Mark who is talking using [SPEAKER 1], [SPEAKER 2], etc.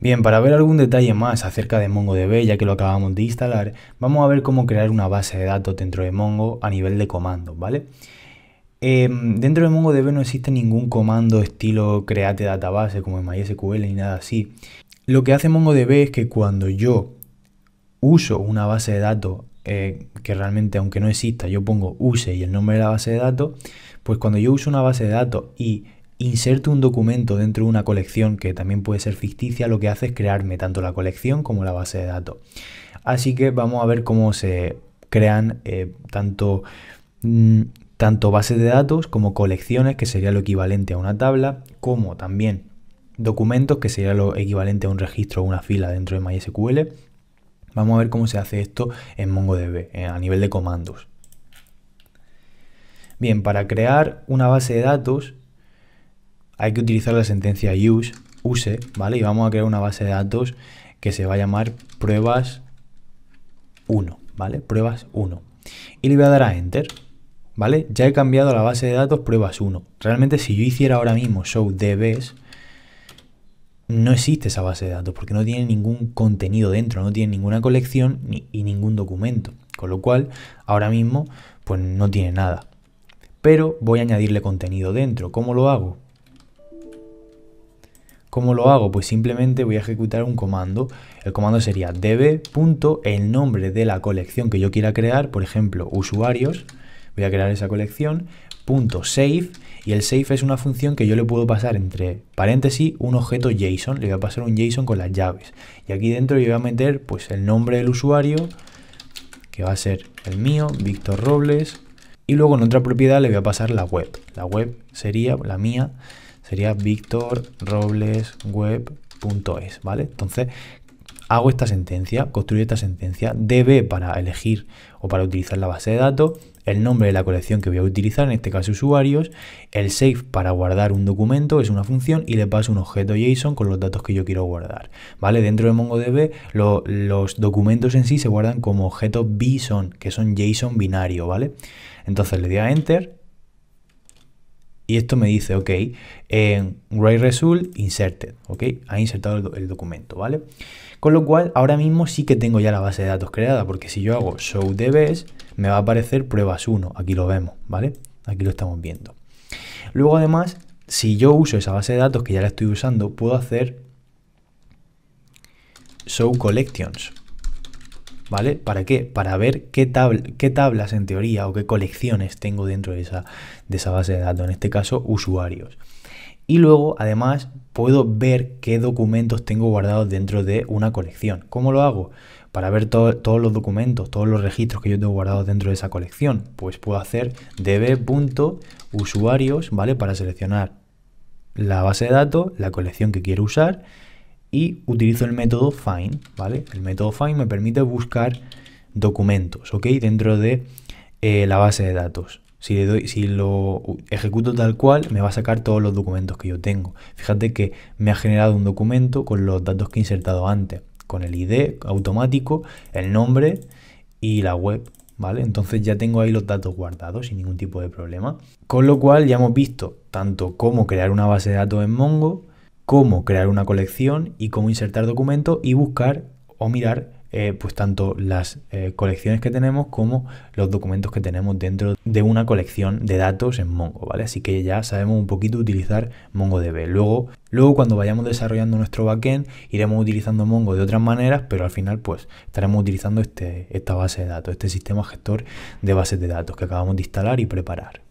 [SPEAKER 1] Bien, para ver algún detalle más acerca de MongoDB, ya que lo acabamos de instalar, vamos a ver cómo crear una base de datos dentro de Mongo a nivel de comandos, ¿vale? Em, dentro de MongoDB no existe ningún comando estilo create database como en MySQL ni nada así. Lo que hace MongoDB es que cuando yo uso una base de datos eh, que realmente aunque no exista, yo pongo use y el nombre de la base de datos, pues cuando yo uso una base de datos y inserto un documento dentro de una colección que también puede ser ficticia, lo que hace es crearme tanto la colección como la base de datos. Así que vamos a ver cómo se crean eh, tanto, mm, tanto bases de datos como colecciones, que sería lo equivalente a una tabla, como también documentos, que sería lo equivalente a un registro o una fila dentro de MySQL. Vamos a ver cómo se hace esto en MongoDB, eh, a nivel de comandos. Bien, para crear una base de datos hay que utilizar la sentencia use, use, ¿vale? Y vamos a crear una base de datos que se va a llamar pruebas 1, ¿vale? Pruebas 1. Y le voy a dar a enter, ¿vale? Ya he cambiado la base de datos pruebas 1. Realmente si yo hiciera ahora mismo show dbs, no existe esa base de datos porque no tiene ningún contenido dentro, no tiene ninguna colección ni, y ningún documento. Con lo cual, ahora mismo, pues no tiene nada. Pero voy a añadirle contenido dentro. ¿Cómo lo hago? ¿Cómo lo hago? Pues simplemente voy a ejecutar un comando. El comando sería db.el nombre de la colección que yo quiera crear, por ejemplo, usuarios. Voy a crear esa colección. save. Y el save es una función que yo le puedo pasar entre paréntesis un objeto JSON. Le voy a pasar un JSON con las llaves. Y aquí dentro yo voy a meter pues el nombre del usuario, que va a ser el mío, Víctor Robles. Y luego en otra propiedad le voy a pasar la web. La web sería la mía. Sería victorroblesweb.es, ¿vale? Entonces, hago esta sentencia, construyo esta sentencia, DB para elegir o para utilizar la base de datos, el nombre de la colección que voy a utilizar, en este caso usuarios, el save para guardar un documento, es una función, y le paso un objeto JSON con los datos que yo quiero guardar. ¿Vale? Dentro de MongoDB los documentos en sí se guardan como objetos BSON, que son JSON binario, ¿vale? Entonces le doy a Enter y esto me dice, ok, en Ray Result inserted, ok, ha insertado el, documento, ¿vale? Con lo cual, ahora mismo sí que tengo ya la base de datos creada, porque si yo hago show DBS, me va a aparecer pruebas 1, aquí lo vemos, ¿vale? Aquí lo estamos viendo. Luego, además, si yo uso esa base de datos que ya la estoy usando, puedo hacer show collections, ¿Vale? ¿Para qué? Para ver qué, qué tablas en teoría o qué colecciones tengo dentro de esa, base de datos, en este caso usuarios. Y luego, además, puedo ver qué documentos tengo guardados dentro de una colección. ¿Cómo lo hago? Para ver todos los documentos, todos los registros que yo tengo guardados dentro de esa colección, pues puedo hacer db.usuarios, ¿vale? Para seleccionar la base de datos, la colección que quiero usar y utilizo el método find, ¿vale? El método find me permite buscar documentos, ¿ok? Dentro de eh, la base de datos. Si, le doy, si lo ejecuto tal cual, me va a sacar todos los documentos que yo tengo. Fíjate que me ha generado un documento con los datos que he insertado antes, con el ID automático, el nombre y la web, ¿vale? Entonces ya tengo ahí los datos guardados sin ningún tipo de problema. Con lo cual ya hemos visto tanto cómo crear una base de datos en Mongo, cómo crear una colección y cómo insertar documentos y buscar o mirar eh, pues tanto las eh, colecciones que tenemos como los documentos que tenemos dentro de una colección de datos en Mongo, ¿vale? Así que ya sabemos un poquito utilizar MongoDB. Luego, luego cuando vayamos desarrollando nuestro backend, iremos utilizando Mongo de otras maneras, pero al final pues estaremos utilizando este, esta base de datos, este sistema gestor de bases de datos que acabamos de instalar y preparar.